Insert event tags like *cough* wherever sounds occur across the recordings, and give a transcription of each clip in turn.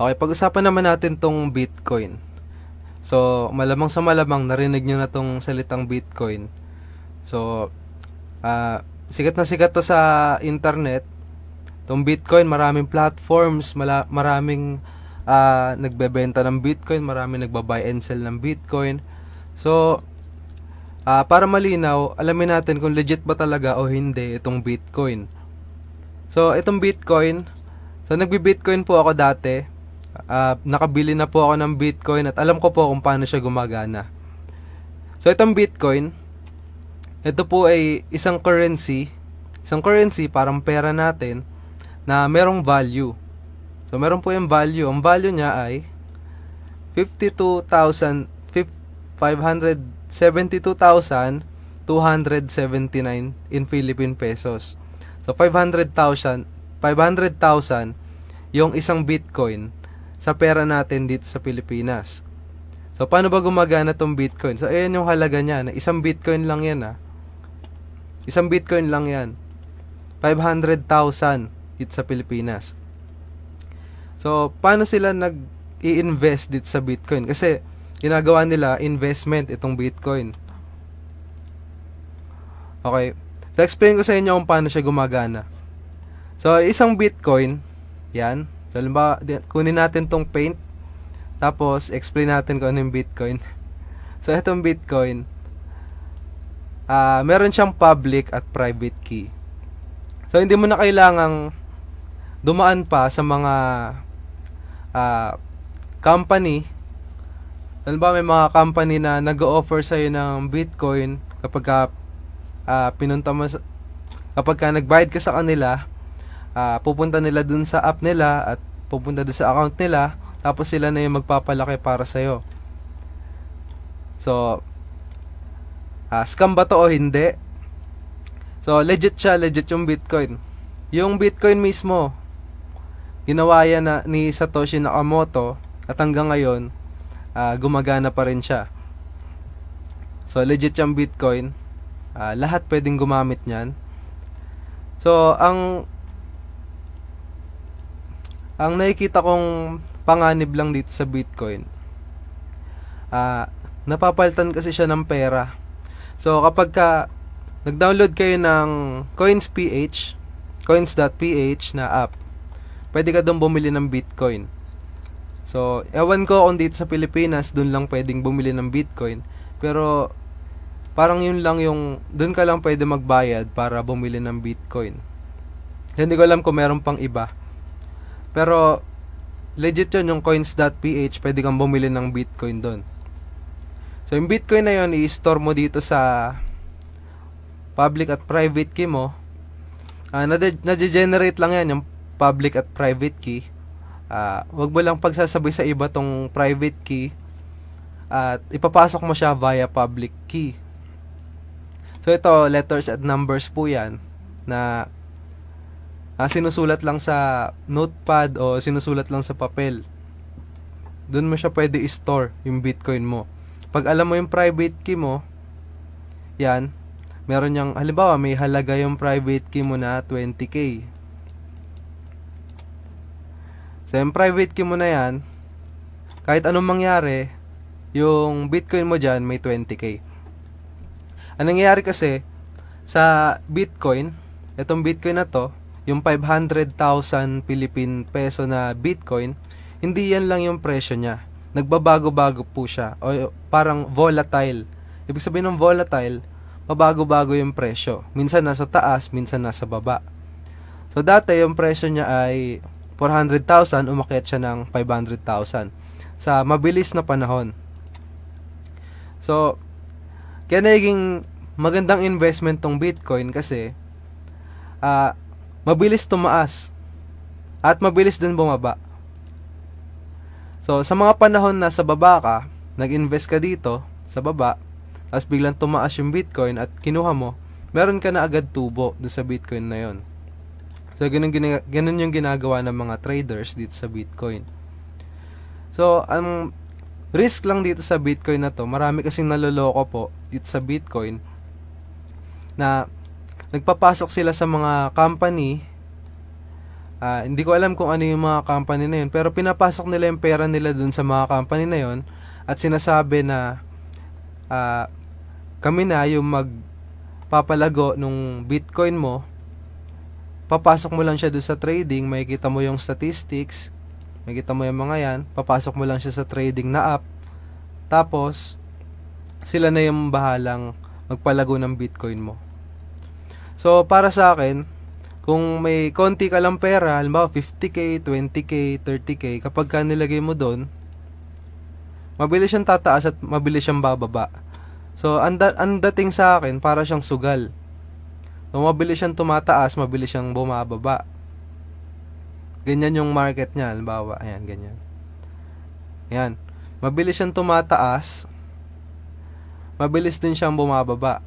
Okay, pag-usapan naman natin tong Bitcoin. So, malamang sa malamang narinig nyo na tong salitang Bitcoin. So, uh, sikat na sikat to sa internet. Tong Bitcoin, maraming platforms, mala- maraming uh, nagbebenta ng Bitcoin, maraming nagbabuy and sell ng Bitcoin. So, uh, para malinaw, alamin natin kung legit ba talaga o hindi itong Bitcoin. So, itong Bitcoin, so nagbi-Bitcoin po ako dati uh, nakabili na po ako ng Bitcoin at alam ko po kung paano siya gumagana. So itong Bitcoin, ito po ay isang currency, isang currency parang pera natin na merong value. So meron po yung value. Ang value niya ay 52,572,279 in Philippine pesos. So 500,000 500,000 yung isang Bitcoin sa pera natin dito sa Pilipinas. So, paano ba gumagana tong Bitcoin? So, ayan yung halaga niya. Na isang Bitcoin lang yan, ha? Ah. Isang Bitcoin lang yan. 500,000 dito sa Pilipinas. So, paano sila nag-i-invest dito sa Bitcoin? Kasi, ginagawa nila investment itong Bitcoin. Okay. So, explain ko sa inyo kung paano siya gumagana. So, isang Bitcoin, yan, So, halimbawa, kunin natin tong paint. Tapos, explain natin kung ano yung Bitcoin. *laughs* so, itong Bitcoin, uh, meron siyang public at private key. So, hindi mo na kailangang dumaan pa sa mga uh, company. Alam ba, may mga company na nag-offer sa'yo ng Bitcoin kapag ka, uh, pinunta mo sa, kapag ka nagbayad ka sa kanila uh, pupunta nila dun sa app nila at pupunta dun sa account nila tapos sila na yung magpapalaki para sa sa'yo. So, uh, scam ba to o hindi? So, legit siya, legit yung Bitcoin. Yung Bitcoin mismo, ginawa yan na, ni Satoshi Nakamoto at hanggang ngayon, uh, gumagana pa rin siya. So, legit yung Bitcoin. Uh, lahat pwedeng gumamit niyan. So, ang ang nakikita kong panganib lang dito sa Bitcoin, uh, napapalitan kasi siya ng pera. So, kapag ka, nag-download kayo ng CoinsPH, coins.ph na app, pwede ka doon bumili ng Bitcoin. So, ewan ko kung dito sa Pilipinas, doon lang pwedeng bumili ng Bitcoin. Pero, parang yun lang yung, doon ka lang pwede magbayad para bumili ng Bitcoin. Hindi ko alam kung meron pang iba. Pero, legit yun, yung coins.ph, pwede kang bumili ng Bitcoin doon. So, yung Bitcoin na 'yon, i-store mo dito sa public at private key mo. Ah, Uh, na generate lang yan, yung public at private key. Uh, wag mo lang pagsasabi sa iba tong private key at ipapasok mo siya via public key. So ito, letters at numbers po yan na ah, sinusulat lang sa notepad o sinusulat lang sa papel. Doon mo siya pwede i-store yung Bitcoin mo. Pag alam mo yung private key mo, yan, meron yung, halimbawa, may halaga yung private key mo na 20k. So, yung private key mo na yan, kahit anong mangyari, yung Bitcoin mo dyan may 20k. Ang nangyayari kasi, sa Bitcoin, itong Bitcoin na to, yung 500,000 Philippine peso na Bitcoin, hindi yan lang yung presyo niya. Nagbabago-bago po siya. O parang volatile. Ibig sabihin ng volatile, mabago-bago yung presyo. Minsan nasa taas, minsan nasa baba. So dati yung presyo niya ay 400,000, umakyat siya ng 500,000 sa mabilis na panahon. So, kaya naging magandang investment tong Bitcoin kasi uh, mabilis tumaas at mabilis din bumaba. So, sa mga panahon na sa baba ka, nag-invest ka dito, sa baba, as biglang tumaas yung Bitcoin at kinuha mo, meron ka na agad tubo dun sa Bitcoin na yon. So, ganun, ganun yung ginagawa ng mga traders dito sa Bitcoin. So, ang risk lang dito sa Bitcoin na to, marami kasing naloloko po dito sa Bitcoin na nagpapasok sila sa mga company. Uh, hindi ko alam kung ano yung mga company na yun, pero pinapasok nila yung pera nila dun sa mga company na yun at sinasabi na uh, kami na yung magpapalago nung Bitcoin mo. Papasok mo lang siya doon sa trading, makikita mo yung statistics, makikita mo yung mga yan, papasok mo lang siya sa trading na app. Tapos, sila na yung bahalang magpalago ng Bitcoin mo. So, para sa akin, kung may konti ka lang pera, halimbawa 50k, 20k, 30k, kapag ka nilagay mo doon, mabilis siyang tataas at mabilis siyang bababa. So, ang, da- ang dating sa akin, para siyang sugal. So, mabilis siyang tumataas, mabilis siyang bumababa. Ganyan yung market niya, halimbawa. Ayan, ganyan. Ayan. Mabilis siyang tumataas, mabilis din siyang bumababa.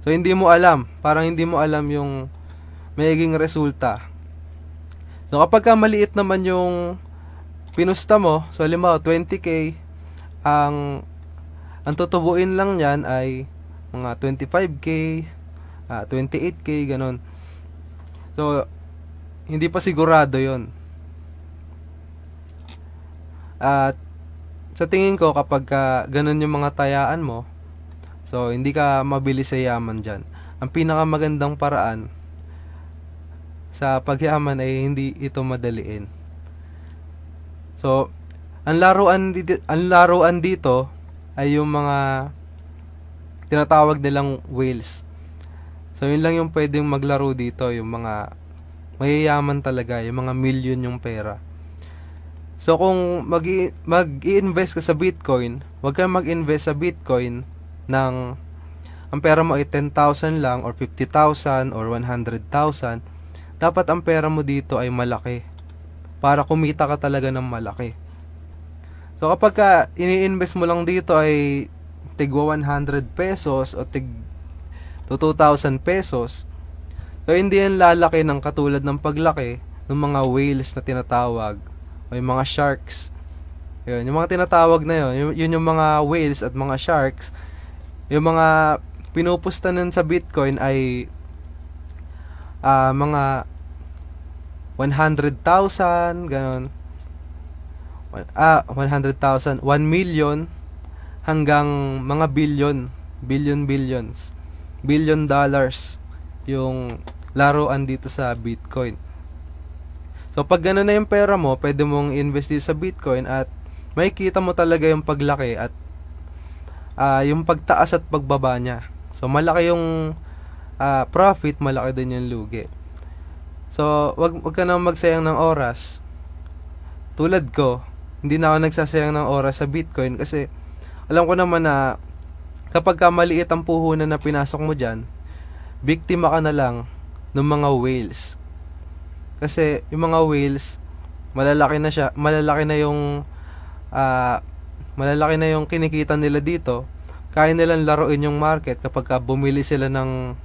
So hindi mo alam, parang hindi mo alam yung magiging resulta. So kapag ka maliit naman yung pinusta mo, so lima 20k, ang ang tutubuin lang niyan ay mga 25k, uh, 28k, ganun. So hindi pa sigurado 'yon. At sa tingin ko kapag uh, ganun yung mga tayaan mo, So, hindi ka mabilis sa yaman dyan. Ang pinakamagandang paraan sa pagyaman ay hindi ito madaliin. So, ang laruan dito, ang laruan dito ay yung mga tinatawag nilang whales. So, yun lang yung pwedeng maglaro dito, yung mga mayayaman talaga, yung mga million yung pera. So, kung mag-i- invest ka sa Bitcoin, huwag kang mag-invest sa Bitcoin ng ang pera mo ay 10,000 lang or 50,000 or 100,000, dapat ang pera mo dito ay malaki para kumita ka talaga ng malaki. So kapag ka ini-invest mo lang dito ay tig 100 pesos o tig 2,000 pesos, so hindi yan lalaki ng katulad ng paglaki ng mga whales na tinatawag o yung mga sharks. Yun, yung mga tinatawag na yun, yun yung mga whales at mga sharks yung mga pinupusta nun sa Bitcoin ay uh, mga 100,000, ganun Ah, 100,000, 1 million hanggang mga billion, billion billions, billion dollars yung laruan dito sa Bitcoin. So pag ganun na yung pera mo, pwede mong invest sa Bitcoin at makikita mo talaga yung paglaki at uh, yung pagtaas at pagbaba niya. So malaki yung uh, profit, malaki din yung lugi. So wag wag ka na magsayang ng oras. Tulad ko, hindi na ako nagsasayang ng oras sa Bitcoin kasi alam ko naman na kapag ka maliit ang puhunan na pinasok mo diyan, biktima ka na lang ng mga whales. Kasi yung mga whales, malalaki na siya, malalaki na yung uh, malalaki na yung kinikita nila dito, kaya nilang laruin yung market kapag bumili sila ng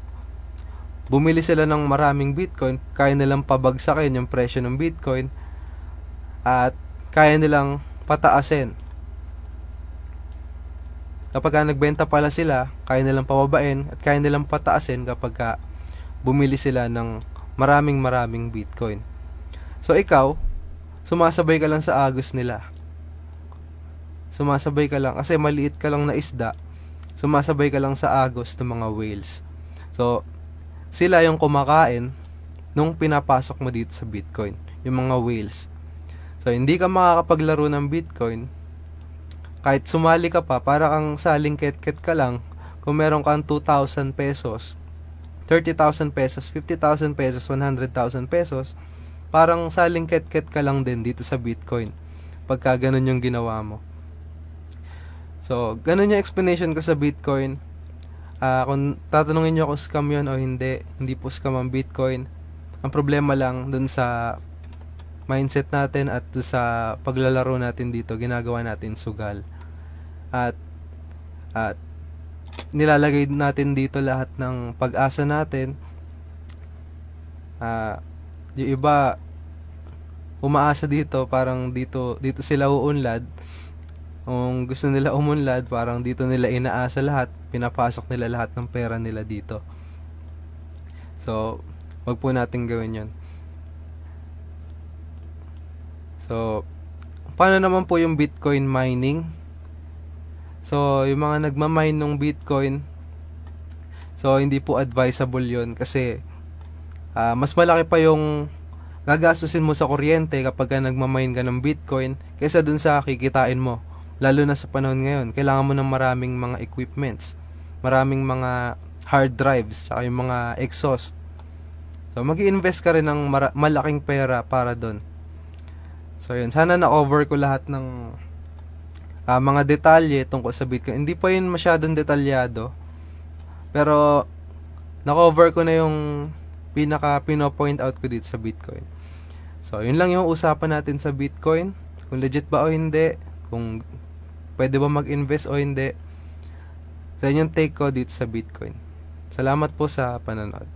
bumili sila ng maraming Bitcoin, kaya nilang pabagsakin yung presyo ng Bitcoin at kaya nilang pataasin. Kapag ka nagbenta pala sila, kaya nilang pababain at kaya nilang pataasin kapag ka bumili sila ng maraming maraming Bitcoin. So ikaw, sumasabay ka lang sa agos nila. Sumasabay ka lang. Kasi maliit ka lang na isda. Sumasabay ka lang sa agos ng mga whales. So, sila yung kumakain nung pinapasok mo dito sa Bitcoin. Yung mga whales. So, hindi ka makakapaglaro ng Bitcoin. Kahit sumali ka pa, para kang saling ketket ka lang. Kung meron kang 2,000 pesos, 30,000 pesos, 50,000 pesos, 100,000 pesos, parang saling ketket ka lang din dito sa Bitcoin. Pagka ganun yung ginawa mo. So, ganun yung explanation ko sa Bitcoin. Uh, kung tatanungin nyo ako scam yun o hindi, hindi po scam ang Bitcoin. Ang problema lang dun sa mindset natin at sa paglalaro natin dito, ginagawa natin sugal. At, at nilalagay natin dito lahat ng pag-asa natin. Uh, yung iba, umaasa dito, parang dito, dito sila uunlad kung gusto nila umunlad, parang dito nila inaasa lahat, pinapasok nila lahat ng pera nila dito. So, wag po natin gawin yon. So, paano naman po yung Bitcoin mining? So, yung mga nagmamine ng Bitcoin, so hindi po advisable yon kasi uh, mas malaki pa yung gagastusin mo sa kuryente kapag ka nagmamine ka ng Bitcoin kaysa dun sa kikitain mo Lalo na sa panahon ngayon, kailangan mo ng maraming mga equipments, maraming mga hard drives, saka yung mga exhaust. So, mag invest ka rin ng mara- malaking pera para doon. So, yun. Sana na-over ko lahat ng uh, mga detalye tungkol sa Bitcoin. Hindi pa yun masyadong detalyado. Pero, na-cover ko na yung pinaka pinopoint out ko dito sa Bitcoin. So, yun lang yung usapan natin sa Bitcoin. Kung legit ba o hindi, kung Pwede ba mag-invest o hindi? So, yun yung take ko dito sa Bitcoin. Salamat po sa pananood.